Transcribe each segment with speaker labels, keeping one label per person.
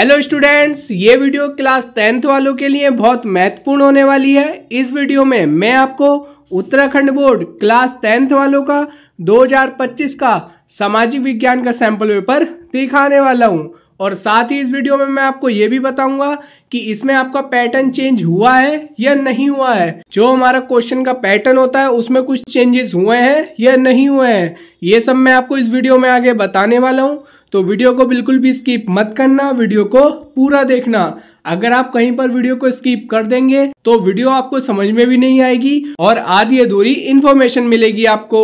Speaker 1: hello students ये video class tenth वालों के लिए बहुत महत्वपूर्ण होने वाली है इस वीडियो में मैं आपको उत्तराखंड बोर्ड क्लास टेंथ वालों का 2025 का सामाजिक विज्ञान का सैंपल पेपर दिखाने वाला हूं और साथ ही इस वीडियो में मैं आपको ये भी बताऊंगा कि इसमें आपका पैटर्न चेंज हुआ है या नहीं हुआ है जो हमारा क्वेश्चन का पैटर्न होता है उसमें कुछ चेंजेस हुए हैं या नहीं हुए हैं ये सब मैं आपको इस वीडियो में आगे बताने वाला हूँ तो वीडियो को बिल्कुल भी स्किप मत करना वीडियो को पूरा देखना अगर आप कहीं पर वीडियो को स्किप कर देंगे तो वीडियो आपको समझ में भी नहीं आएगी और आधी अधूरी इन्फॉर्मेशन मिलेगी आपको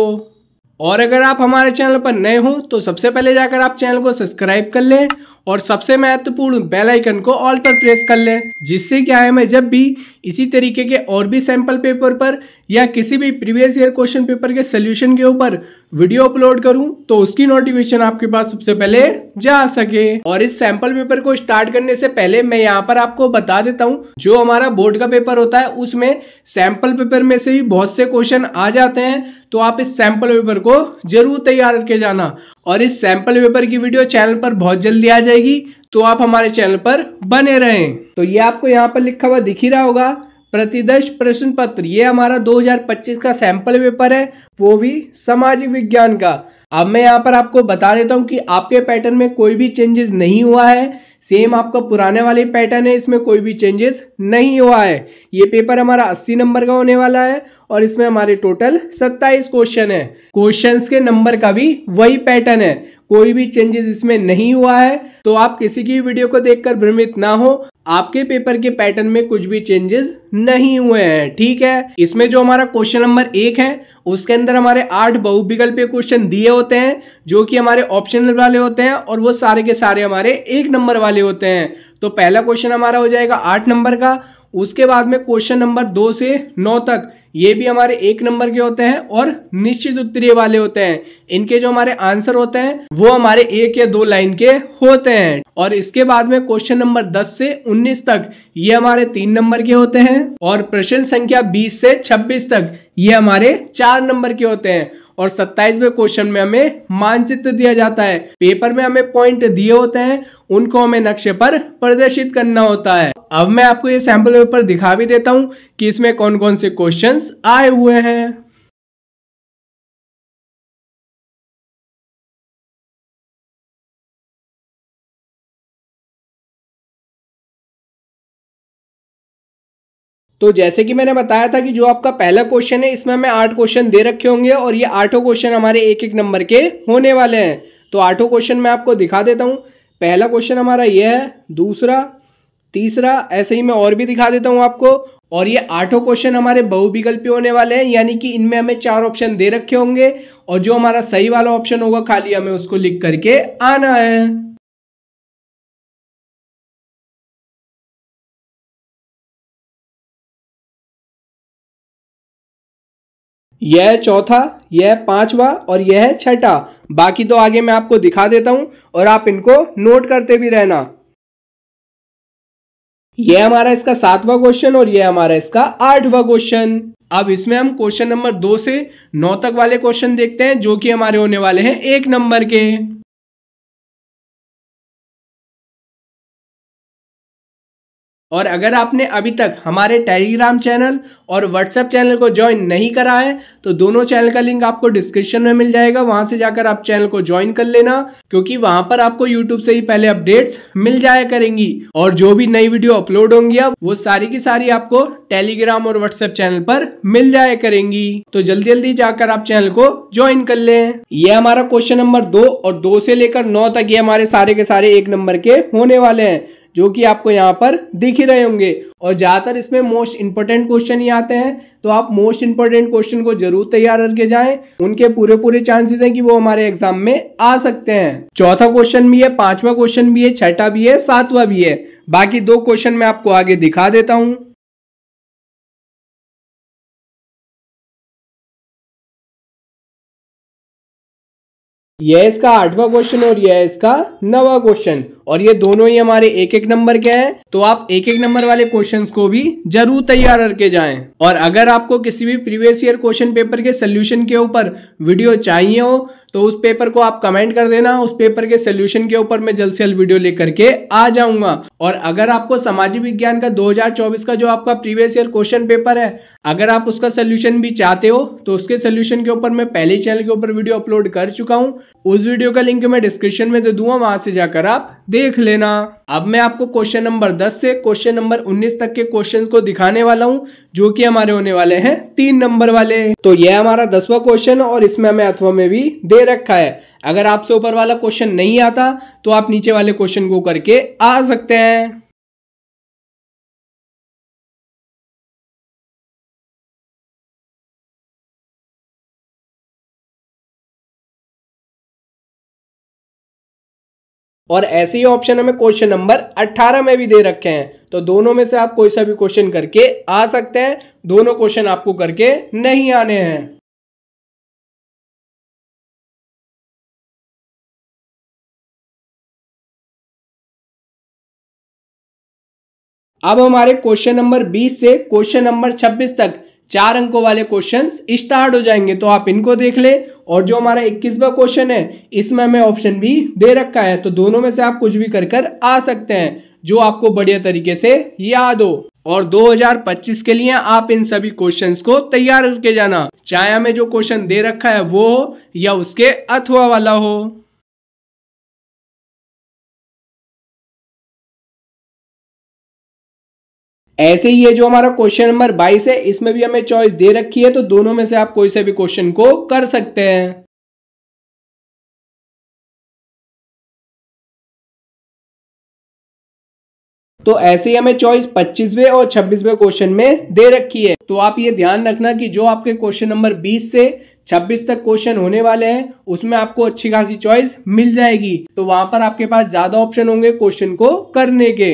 Speaker 1: और अगर आप हमारे चैनल पर नए हो तो सबसे पहले जाकर आप चैनल को सब्सक्राइब कर लें और सबसे महत्वपूर्ण बेल आइकन को ऑल पर प्रेस कर लें जिससे क्या है मैं जब भी इसी तरीके के और भी सैंपल पेपर पर या किसी भी प्रीवियस ईयर क्वेश्चन पेपर के सोल्यूशन के ऊपर वीडियो अपलोड करूं तो उसकी नोटिफिकेशन आपके पास सबसे पहले जा सके और इस सैंपल पेपर को स्टार्ट करने से पहले मैं यहाँ पर आपको बता देता हूँ जो हमारा बोर्ड का पेपर होता है उसमें सैंपल पेपर में से भी बहुत से क्वेश्चन आ जाते हैं तो आप इस सैंपल पेपर को जरूर तैयार करके जाना और इस सैंपल पेपर की वीडियो चैनल पर बहुत जल्दी आ जाएगी तो आप हमारे चैनल पर बने रहें तो ये आपको यहाँ पर लिखा हुआ दिख ही रहा होगा प्रतिदर्श प्रश्न पत्र ये हमारा 2025 का सैंपल पेपर है वो भी सामाजिक विज्ञान का अब मैं यहाँ पर आपको बता देता हूँ कि आपके पैटर्न में कोई भी चेंजेस नहीं हुआ है सेम आपका पुराने वाले पैटर्न है इसमें कोई भी चेंजेस नहीं हुआ है ये पेपर हमारा 80 नंबर का होने वाला है और इसमें हमारे टोटल 27 क्वेश्चन है क्वेश्चंस के नंबर का भी वही पैटर्न है कोई भी चेंजेस इसमें नहीं हुआ है तो आप किसी की वीडियो को देखकर भ्रमित ना हो आपके पेपर के पैटर्न में कुछ भी चेंजेस नहीं हुए हैं ठीक है इसमें जो हमारा क्वेश्चन नंबर एक है उसके अंदर हमारे आठ बहुविकल्पीय क्वेश्चन दिए होते हैं जो कि हमारे ऑप्शनल वाले होते हैं और वो सारे के सारे हमारे एक नंबर वाले होते हैं तो पहला क्वेश्चन हमारा हो जाएगा आठ नंबर का उसके बाद में क्वेश्चन नंबर दो से नौ तक ये भी हमारे एक नंबर के होते हैं और निश्चित उत्तरीय वाले होते हैं इनके जो हमारे आंसर होते हैं वो हमारे एक या दो लाइन के होते हैं और इसके बाद में क्वेश्चन नंबर 10 से 19 तक ये हमारे तीन नंबर के होते हैं और प्रश्न संख्या 20 से 26 तक ये हमारे चार नंबर के होते हैं और सत्ताईसवें क्वेश्चन में हमें मानचित्र दिया जाता है पेपर में हमें पॉइंट दिए होते हैं उनको हमें नक्शे पर प्रदर्शित करना होता है अब मैं आपको ये सैंपल
Speaker 2: पेपर दिखा भी देता हूँ कि इसमें कौन कौन से क्वेश्चंस आए हुए हैं तो जैसे कि मैंने बताया था कि जो आपका पहला क्वेश्चन है इसमें हमें आठ क्वेश्चन दे
Speaker 1: रखे होंगे और ये आठों क्वेश्चन हमारे एक एक नंबर के होने वाले हैं तो आठों क्वेश्चन मैं आपको दिखा देता हूँ पहला क्वेश्चन हमारा ये है दूसरा तीसरा ऐसे ही मैं और भी दिखा देता हूँ आपको और ये आठों क्वेश्चन हमारे बहुविकल्पी होने वाले हैं यानी कि इनमें हमें चार ऑप्शन
Speaker 2: दे रखे होंगे और जो हमारा सही वाला ऑप्शन होगा खाली हमें उसको लिख करके आना है यह चौथा यह पांचवा और यह छठा बाकी तो आगे मैं आपको दिखा देता हूं और
Speaker 1: आप इनको नोट करते भी रहना यह हमारा इसका सातवां क्वेश्चन और यह हमारा इसका आठवां क्वेश्चन अब इसमें हम क्वेश्चन नंबर दो से
Speaker 2: नौ तक वाले क्वेश्चन देखते हैं जो कि हमारे होने वाले हैं एक नंबर के और अगर आपने अभी तक हमारे टेलीग्राम चैनल और व्हाट्सएप चैनल को ज्वाइन नहीं करा है तो दोनों
Speaker 1: चैनल का लिंक आपको डिस्क्रिप्शन में मिल जाएगा वहां से जाकर आप चैनल को ज्वाइन कर लेना क्योंकि वहां पर आपको यूट्यूब से ही पहले अपडेट्स मिल जाया करेंगी और जो भी नई वीडियो अपलोड होंगी अब वो सारी की सारी आपको टेलीग्राम और व्हाट्सएप चैनल पर मिल जाया करेंगी तो जल्दी जल्दी जाकर आप चैनल को ज्वाइन कर ले ये हमारा क्वेश्चन नंबर दो और दो से लेकर नौ तक ये हमारे सारे के सारे एक नंबर के होने वाले हैं जो कि आपको यहाँ पर दिख ही रहे होंगे और ज़्यादातर इसमें मोस्ट इंपॉर्टेंट क्वेश्चन ही आते हैं तो आप मोस्ट इंपॉर्टेंट क्वेश्चन को जरूर तैयार करके जाएं उनके पूरे पूरे चांसेस हैं कि वो हमारे एग्जाम में आ सकते हैं चौथा क्वेश्चन भी
Speaker 2: है पांचवा क्वेश्चन भी है छठा भी है सातवां भी है बाकी दो क्वेश्चन मैं आपको आगे दिखा देता हूँ यह इसका आठवां क्वेश्चन और यह इसका
Speaker 1: नवा क्वेश्चन और ये दोनों ही हमारे एक एक नंबर के हैं तो आप एक एक नंबर वाले क्वेश्चन को भी जरूर तैयार करके जाए और अगर आपको किसी भी प्रीवियस ईयर क्वेश्चन पेपर के सोल्यूशन के ऊपर वीडियो चाहिए हो तो उस पेपर को आप कमेंट कर देना उस पेपर के सोल्यूशन के ऊपर मैं जल्द से जल्द वीडियो लेकर के आ जाऊंगा और अगर आपको सामाजिक विज्ञान का 2024 का जो आपका प्रीवियस ईयर क्वेश्चन पेपर है अगर आप उसका सोल्यूशन भी चाहते हो तो उसके सोल्यूशन के ऊपर मैं पहले चैनल के ऊपर वीडियो अपलोड कर चुका हूँ उस वीडियो का लिंक मैं डिस्क्रिप्शन में दे दूंगा वहां से जाकर आप देख लेना अब मैं आपको क्वेश्चन नंबर 10 से क्वेश्चन नंबर 19 तक के क्वेश्चन को दिखाने वाला हूँ जो कि हमारे होने वाले हैं तीन नंबर वाले तो यह हमारा दसवां क्वेश्चन और इसमें हमें अथवा में भी दे रखा है अगर आपसे ऊपर वाला क्वेश्चन नहीं आता
Speaker 2: तो आप नीचे वाले क्वेश्चन को करके आ सकते हैं और ऐसे ही ऑप्शन हमें क्वेश्चन नंबर 18 में भी दे रखे हैं तो दोनों में से आप कोई सा भी क्वेश्चन करके आ सकते हैं दोनों क्वेश्चन आपको करके नहीं आने हैं अब हमारे क्वेश्चन नंबर 20 से क्वेश्चन नंबर 26 तक चार अंकों वाले क्वेश्चन स्टार्ट हो जाएंगे तो
Speaker 1: आप इनको देख ले और जो हमारा इक्कीसवा क्वेश्चन है इसमें हमें ऑप्शन भी दे रखा है तो दोनों में से आप कुछ भी कर कर आ सकते हैं जो आपको बढ़िया तरीके से याद हो और 2025 के लिए आप इन सभी क्वेश्चंस को तैयार करके जाना चाहे हमें जो क्वेश्चन
Speaker 2: दे रखा है वो हो या उसके अथवा वाला हो ऐसे ही है जो हमारा क्वेश्चन नंबर 22 है इसमें भी हमें चॉइस दे रखी है तो दोनों में से आप कोई से भी क्वेश्चन को कर सकते हैं तो ऐसे ही हमें चॉइस 25वें और
Speaker 1: 26वें क्वेश्चन में दे रखी है तो आप ये ध्यान रखना कि जो आपके क्वेश्चन नंबर 20 से 26 तक क्वेश्चन होने वाले हैं उसमें आपको अच्छी खासी चॉइस मिल जाएगी तो वहां पर आपके
Speaker 2: पास ज्यादा ऑप्शन होंगे क्वेश्चन को करने के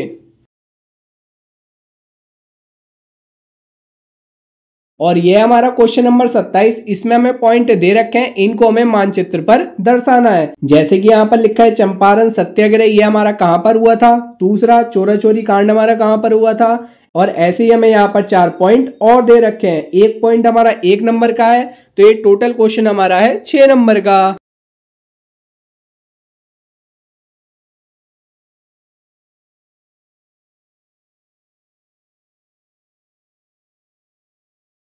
Speaker 2: और ये हमारा क्वेश्चन नंबर 27 इसमें हमें
Speaker 1: पॉइंट दे रखे हैं इनको हमें मानचित्र पर दर्शाना है जैसे कि यहाँ पर लिखा है चंपारण सत्याग्रह ये हमारा कहाँ पर हुआ था दूसरा चोरा चोरी कांड हमारा कहाँ पर हुआ था और ऐसे ही हमें यहाँ पर चार पॉइंट और दे रखे हैं एक पॉइंट हमारा एक नंबर का है तो ये टोटल
Speaker 2: क्वेश्चन हमारा है छह नंबर का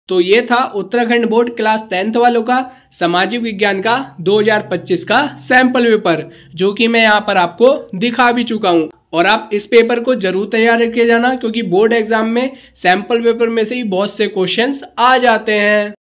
Speaker 2: तो ये था उत्तराखंड बोर्ड क्लास टेंथ वालों
Speaker 1: का सामाजिक विज्ञान का 2025 का सैंपल पेपर जो कि मैं यहाँ पर आपको दिखा भी चुका हूँ और आप इस पेपर को जरूर तैयार रखे जाना क्योंकि बोर्ड एग्जाम में
Speaker 2: सैंपल पेपर में से ही बहुत से क्वेश्चंस आ जाते हैं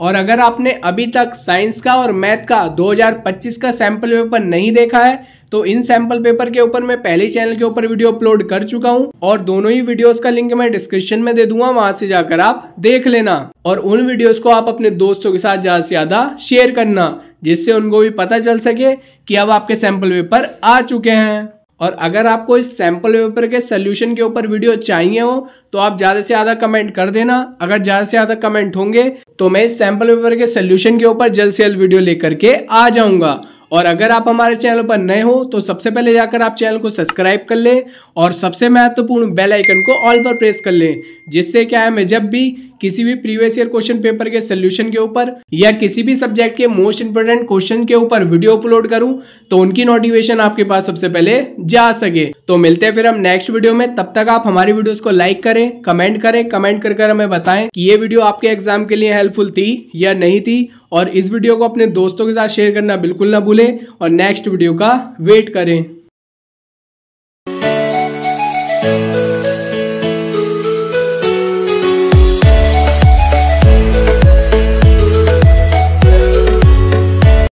Speaker 2: और अगर आपने अभी तक
Speaker 1: साइंस का और मैथ का 2025 का सैम्पल पेपर नहीं देखा है तो इन सैम्पल पेपर के ऊपर मैं पहले चैनल के ऊपर वीडियो अपलोड कर चुका हूं और दोनों ही वीडियोस का लिंक मैं डिस्क्रिप्शन में दे दूंगा वहां से जाकर आप देख लेना और उन वीडियोस को आप अपने दोस्तों के साथ ज़्यादा से ज़्यादा शेयर करना जिससे उनको भी पता चल सके कि अब आपके सैम्पल पेपर आ चुके हैं और अगर आपको इस सैम्पल पेपर के सोल्यूशन के ऊपर वीडियो चाहिए हो तो आप ज़्यादा से ज़्यादा कमेंट कर देना अगर ज़्यादा से ज़्यादा कमेंट होंगे तो मैं इस सैम्पल पेपर के सोल्यूशन के ऊपर जल्द से जल्द वीडियो लेकर के आ जाऊँगा और अगर आप हमारे चैनल पर नए हो तो सबसे पहले जाकर आप चैनल को सब्सक्राइब कर लें और सबसे महत्वपूर्ण बेल आइकन को ऑल पर प्रेस कर लें जिससे क्या है मैं जब भी किसी भी प्रीवियस ईयर क्वेश्चन पेपर के सोल्यूशन के ऊपर या किसी भी सब्जेक्ट के मोस्ट इंपोर्टेंट क्वेश्चन के ऊपर वीडियो अपलोड करूं तो उनकी नोटिफिकेशन आपके पास सबसे पहले जा सके तो मिलते हैं फिर हम नेक्स्ट वीडियो में तब तक आप हमारी वीडियोस को लाइक करें कमेंट करें कमेंट कर, कर हमें बताएं कि ये वीडियो आपके एग्जाम के लिए हेल्पफुल थी या नहीं थी और इस वीडियो को अपने दोस्तों के साथ शेयर करना बिल्कुल ना भूलें और नेक्स्ट वीडियो का वेट करें